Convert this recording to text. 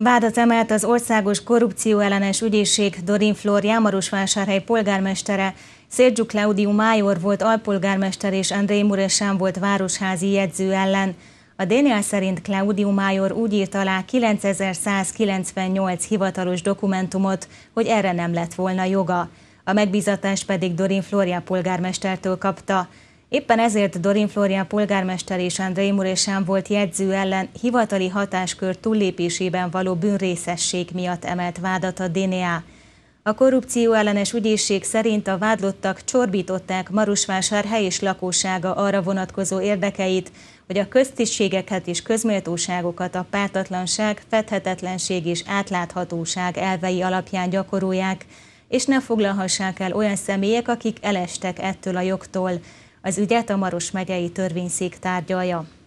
Vádat emelt az Országos Korrupció ellenes ügyészség Dorin Flor Jámarosvásárhely polgármestere, Szérgyu Claudiu Major volt alpolgármester és André Muresán volt városházi jegyző ellen. A Daniel szerint Claudiu Major úgy írt alá 9198 hivatalos dokumentumot, hogy erre nem lett volna joga. A megbízatást pedig Dorin Flória polgármestertől kapta. Éppen ezért Dorin Florian polgármester és Andrei Muresán volt jegyző ellen hivatali hatáskör túllépésében való bűnrészesség miatt emelt vádat a DNA. A korrupció ellenes ügyészség szerint a vádlottak csorbították Marusvásárhely és lakósága arra vonatkozó érdekeit, hogy a köztisztségeket és közméltóságokat a pártatlanság, fedhetetlenség és átláthatóság elvei alapján gyakorolják, és ne foglalhassák el olyan személyek, akik elestek ettől a jogtól. Az ügyet a Maros megyei törvényszék tárgyalja.